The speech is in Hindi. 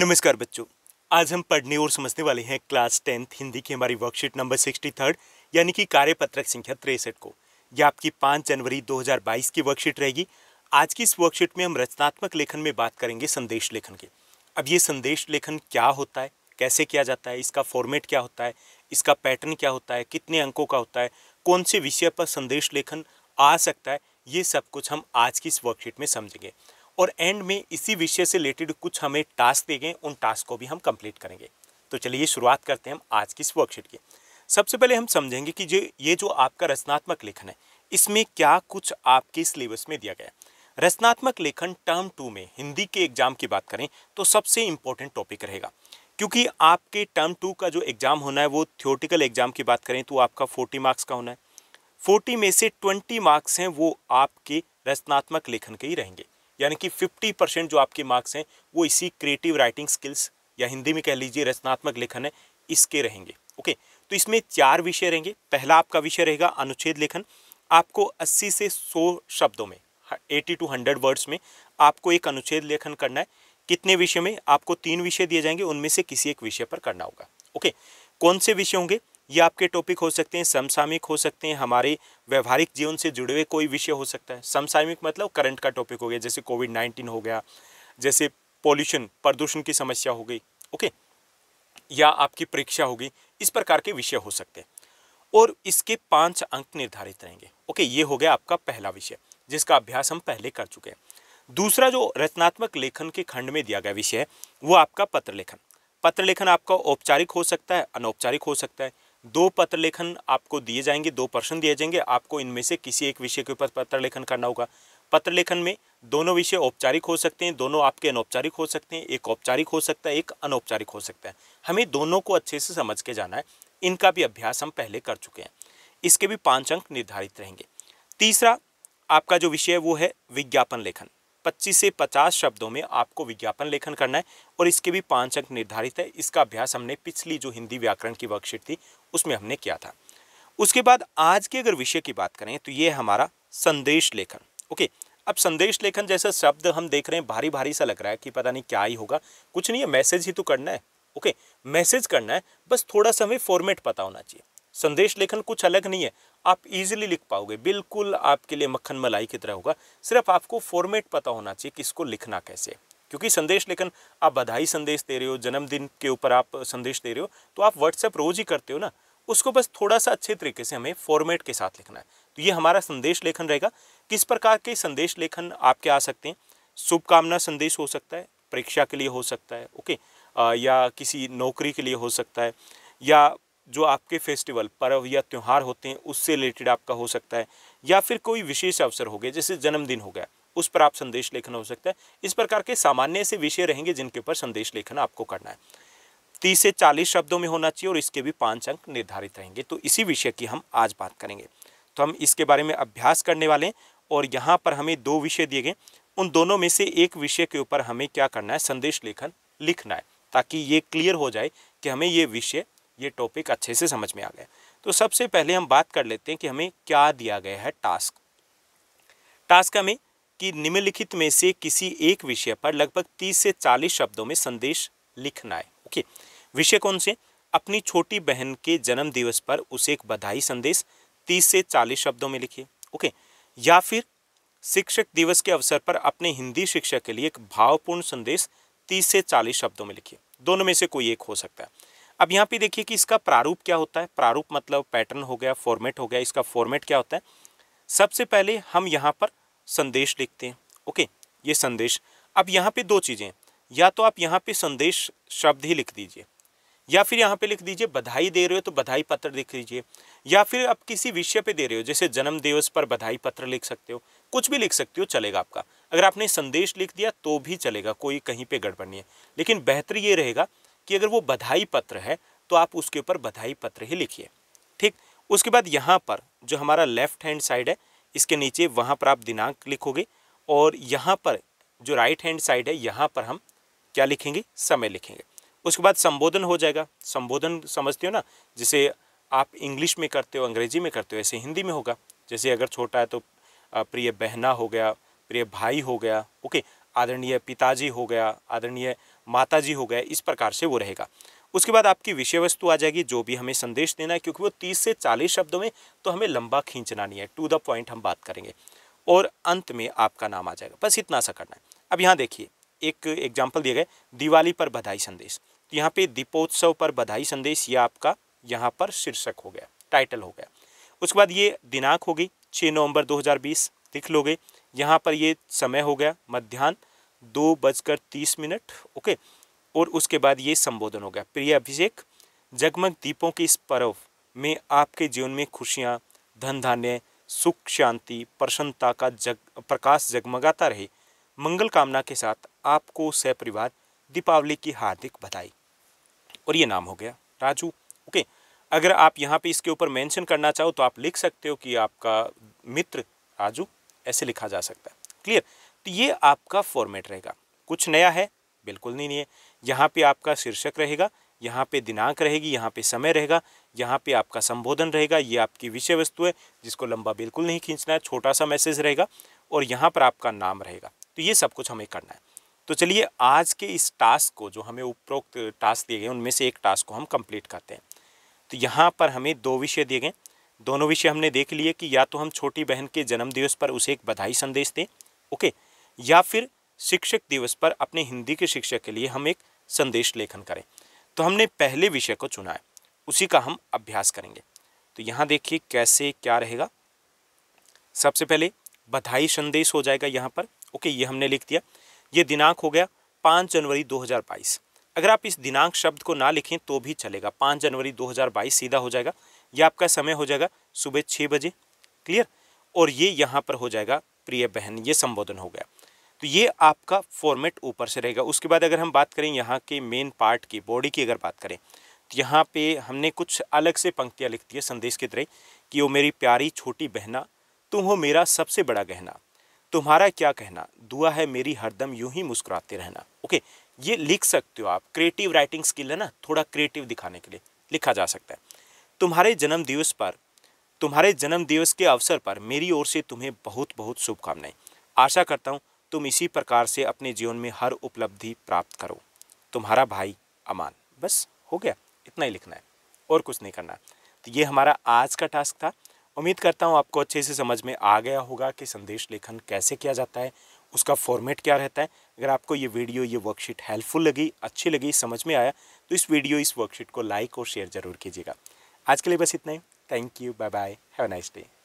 नमस्कार बच्चों आज हम पढ़ने और समझने वाले हैं क्लास टेंथ हिंदी की हमारी वर्कशीट नंबर सिक्सटी थर्ड यानी कि कार्यपत्रक संख्या तिरसठ को यह आपकी पाँच जनवरी 2022 की वर्कशीट रहेगी आज की इस वर्कशीट में हम रचनात्मक लेखन में बात करेंगे संदेश लेखन के अब ये संदेश लेखन क्या होता है कैसे किया जाता है इसका फॉर्मेट क्या होता है इसका पैटर्न क्या होता है कितने अंकों का होता है कौन से विषय पर संदेश लेखन आ सकता है ये सब कुछ हम आज की इस वर्कशीट में समझेंगे और एंड में इसी विषय से रिलेटेड कुछ हमें टास्क दे गए उन टास्क को भी हम कंप्लीट करेंगे तो चलिए शुरुआत करते हैं हम आज की इस वर्कशीट की सबसे पहले हम समझेंगे कि जो ये जो आपका रचनात्मक लेखन है इसमें क्या कुछ आपके सिलेबस में दिया गया रचनात्मक लेखन टर्म टू में हिंदी के एग्जाम की बात करें तो सबसे इम्पोर्टेंट टॉपिक रहेगा क्योंकि आपके टर्म टू का जो एग्ज़ाम होना है वो थियोटिकल एग्ज़ाम की बात करें तो आपका फोर्टी मार्क्स का होना है फोर्टी में से ट्वेंटी मार्क्स हैं वो आपके रचनात्मक लेखन के ही रहेंगे यानी कि 50 परसेंट जो आपके मार्क्स हैं वो इसी क्रिएटिव राइटिंग स्किल्स या हिंदी में कह लीजिए रचनात्मक लेखन है इसके रहेंगे ओके तो इसमें चार विषय रहेंगे पहला आपका विषय रहेगा अनुच्छेद लेखन आपको 80 से 100 शब्दों में 80 टू 100 वर्ड्स में आपको एक अनुच्छेद लेखन करना है कितने विषय में आपको तीन विषय दिए जाएंगे उनमें से किसी एक विषय पर करना होगा ओके कौन से विषय होंगे ये आपके टॉपिक हो सकते हैं समसामयिक हो सकते हैं हमारे व्यवहारिक जीवन से जुड़े हुए कोई विषय हो सकता है समसामयिक मतलब करंट का टॉपिक हो गया जैसे कोविड नाइन्टीन हो गया जैसे पॉल्यूशन प्रदूषण की समस्या हो गई ओके या आपकी परीक्षा होगी इस प्रकार के विषय हो सकते हैं और इसके पांच अंक निर्धारित रहेंगे ओके ये हो गया आपका पहला विषय जिसका अभ्यास हम पहले कर चुके हैं दूसरा जो रचनात्मक लेखन के खंड में दिया गया विषय है वो आपका पत्र लेखन पत्र लेखन आपका औपचारिक हो सकता है अनौपचारिक हो सकता है दो पत्र लेखन आपको दिए जाएंगे दो प्रश्न दिए जाएंगे आपको इनमें से किसी एक विषय के ऊपर पत्र लेखन करना होगा पत्र लेखन में दोनों विषय औपचारिक हो सकते हैं दोनों आपके अनौपचारिक हो सकते हैं एक औपचारिक हो सकता है एक अनौपचारिक हो सकता है हमें दोनों को अच्छे से समझ के जाना है इनका भी अभ्यास हम पहले कर चुके हैं इसके भी पाँच अंक निर्धारित रहेंगे तीसरा आपका जो विषय है वो है विज्ञापन लेखन 25 से 50 शब्दों में आपको विज्ञापन लेखन करना है और इसके भी पांच अंक निर्धारित है इसका अभ्यास हमने पिछली जो हिंदी व्याकरण की वर्कशीट थी उसमें हमने किया था उसके बाद आज के अगर विषय की बात करें तो ये हमारा संदेश लेखन ओके अब संदेश लेखन जैसा शब्द हम देख रहे हैं भारी भारी सा लग रहा है कि पता नहीं क्या ही होगा कुछ नहीं है मैसेज ही तो करना है ओके मैसेज करना है बस थोड़ा सा हमें फॉर्मेट पता होना चाहिए संदेश लेखन कुछ अलग नहीं है आप इजीली लिख पाओगे बिल्कुल आपके लिए मक्खन मलाई की तरह होगा सिर्फ आपको फॉर्मेट पता होना चाहिए कि इसको लिखना कैसे क्योंकि संदेश लेखन आप बधाई संदेश दे रहे हो जन्मदिन के ऊपर आप संदेश दे रहे हो तो आप व्हाट्सएप रोज ही करते हो ना उसको बस थोड़ा सा अच्छे तरीके से हमें फॉर्मेट के साथ लिखना है तो ये हमारा संदेश लेखन रहेगा किस प्रकार के संदेश लेखन आपके आ सकते हैं शुभकामना संदेश हो सकता है परीक्षा के लिए हो सकता है ओके या किसी नौकरी के लिए हो सकता है या जो आपके फेस्टिवल पर्व या त्यौहार होते हैं उससे रिलेटेड आपका हो सकता है या फिर कोई विशेष अवसर हो गया जैसे जन्मदिन हो गया उस पर आप संदेश लेखन हो सकता है इस प्रकार के सामान्य से विषय रहेंगे जिनके ऊपर संदेश लेखन आपको करना है तीस से चालीस शब्दों में होना चाहिए और इसके भी पाँच अंक निर्धारित रहेंगे तो इसी विषय की हम आज बात करेंगे तो हम इसके बारे में अभ्यास करने वाले हैं और यहाँ पर हमें दो विषय दिए गए उन दोनों में से एक विषय के ऊपर हमें क्या करना है संदेश लेखन लिखना है ताकि ये क्लियर हो जाए कि हमें ये विषय ये टॉपिक अच्छे से समझ में आ गया तो सबसे पहले हम बात कर लेते हैं कि हमें क्या दिया गया है टास्क टास्क हमें कि निम्नलिखित में से किसी एक विषय पर लगभग तीस से चालीस शब्दों में संदेश लिखना है ओके विषय कौन से अपनी छोटी बहन के जन्म दिवस पर उसे एक बधाई संदेश तीस से चालीस शब्दों में लिखिए ओके या फिर शिक्षक दिवस के अवसर पर अपने हिंदी शिक्षक के लिए एक भावपूर्ण संदेश तीस से चालीस शब्दों में लिखिए दोनों में से कोई एक हो सकता है अब यहाँ पे देखिए कि इसका प्रारूप क्या होता है प्रारूप मतलब पैटर्न हो गया फॉर्मेट हो गया इसका फॉर्मेट क्या होता है सबसे पहले हम यहाँ पर संदेश लिखते हैं ओके ये संदेश अब यहाँ पे दो चीज़ें या तो आप यहाँ पे संदेश शब्द ही लिख दीजिए या फिर यहाँ पे लिख दीजिए बधाई दे रहे हो तो बधाई पत्र लिख दीजिए या फिर आप किसी विषय पे दे रहे हो जैसे जन्म दिवस पर बधाई पत्र लिख सकते हो कुछ भी लिख सकते हो चलेगा आपका अगर आपने संदेश लिख दिया तो भी चलेगा कोई कहीं पे गड़बड़ नहीं है लेकिन बेहतर ये रहेगा कि अगर वो बधाई पत्र है तो आप उसके ऊपर बधाई पत्र ही लिखिए ठीक उसके बाद यहाँ पर जो हमारा लेफ्ट हैंड साइड है इसके नीचे वहाँ पर आप दिनांक लिखोगे और यहाँ पर जो राइट हैंड साइड है यहाँ पर हम क्या लिखेंगे समय लिखेंगे उसके बाद संबोधन हो जाएगा संबोधन समझते हो ना जिसे आप इंग्लिश में करते हो अंग्रेजी में करते हो ऐसे हिंदी में होगा जैसे अगर छोटा है तो प्रिय बहना हो गया प्रिय भाई हो गया ओके आदरणीय पिताजी हो गया आदरणीय माता जी हो गया इस प्रकार से वो रहेगा उसके बाद आपकी विषय वस्तु आ जाएगी जो भी हमें संदेश देना है क्योंकि वो तीस से चालीस शब्दों में तो हमें लंबा खींचना नहीं है टू द पॉइंट हम बात करेंगे और अंत में आपका नाम आ जाएगा बस इतना सा करना है अब यहाँ देखिए एक एग्जाम्पल दिया गया दिवाली पर बधाई संदेश तो यहाँ पे दीपोत्सव पर बधाई संदेश ये आपका यहाँ पर शीर्षक हो गया टाइटल हो गया उसके बाद ये दिनांक होगी छः नवंबर 2020 लिख लोगे यहाँ पर ये समय हो गया मध्यान्ह दो बजकर तीस मिनट ओके और उसके बाद ये संबोधन हो गया प्रिय अभिषेक जगमग दीपों के इस पर्व में आपके जीवन में खुशियाँ धन धान्य सुख शांति प्रसन्नता का जग प्रकाश जगमगाता रहे मंगल कामना के साथ आपको सपरिवार दीपावली की हार्दिक बधाई और ये नाम हो गया राजू ओके अगर आप यहाँ पे इसके ऊपर मेंशन करना चाहो तो आप लिख सकते हो कि आपका मित्र राजू ऐसे लिखा जा सकता है क्लियर तो ये आपका फॉर्मेट रहेगा कुछ नया है बिल्कुल नहीं नहीं है यहाँ पे आपका शीर्षक रहेगा यहाँ पे दिनांक रहेगी यहाँ पे समय रहेगा यहाँ पे आपका संबोधन रहेगा ये आपकी विषय वस्तु है जिसको लंबा बिल्कुल नहीं खींचना है छोटा सा मैसेज रहेगा और यहाँ पर आपका नाम रहेगा तो ये सब कुछ हमें करना है तो चलिए आज के इस टास्क को जो हमें उपरोक्त टास्क दिए गए उनमें से एक टास्क को हम कम्प्लीट करते हैं तो यहाँ पर हमें दो विषय दिए गए दोनों विषय हमने देख लिए कि या तो हम छोटी बहन के जन्मदिवस पर उसे एक बधाई संदेश दें ओके या फिर शिक्षक दिवस पर अपने हिंदी के शिक्षक के लिए हम एक संदेश लेखन करें तो हमने पहले विषय को चुना है उसी का हम अभ्यास करेंगे तो यहाँ देखिए कैसे क्या रहेगा सबसे पहले बधाई संदेश हो जाएगा यहाँ पर ओके ये हमने लिख दिया ये दिनांक हो गया पाँच जनवरी 2022 अगर आप इस दिनांक शब्द को ना लिखें तो भी चलेगा पाँच जनवरी 2022 सीधा हो जाएगा ये आपका समय हो जाएगा सुबह छः बजे क्लियर और ये यहाँ पर हो जाएगा प्रिय बहन ये संबोधन हो गया तो ये आपका फॉर्मेट ऊपर से रहेगा उसके बाद अगर हम बात करें यहाँ के मेन पार्ट की बॉडी की अगर बात करें तो यहाँ पे हमने कुछ अलग से पंक्तियाँ लिख दी है संदेश की तरह कि वो मेरी प्यारी छोटी बहना तुम हो मेरा सबसे बड़ा गहना तुम्हारा क्या कहना दुआ है मेरी हरदम यूं ही मुस्कुराते रहना ओके ये लिख सकते हो आप क्रिएटिव राइटिंग स्किल है ना थोड़ा क्रिएटिव दिखाने के लिए लिखा जा सकता है तुम्हारे जन्म दिवस पर तुम्हारे जन्म दिवस के अवसर पर मेरी ओर से तुम्हें बहुत बहुत शुभकामनाएं आशा करता हूँ तुम इसी प्रकार से अपने जीवन में हर उपलब्धि प्राप्त करो तुम्हारा भाई अमान बस हो गया इतना ही लिखना है और कुछ नहीं करना तो ये हमारा आज का टास्क था उम्मीद करता हूँ आपको अच्छे से समझ में आ गया होगा कि संदेश लेखन कैसे किया जाता है उसका फॉर्मेट क्या रहता है अगर आपको ये वीडियो ये वर्कशीट हेल्पफुल लगी अच्छी लगी समझ में आया तो इस वीडियो इस वर्कशीट को लाइक और शेयर ज़रूर कीजिएगा आज के लिए बस इतना ही thank you bye bye have a nice day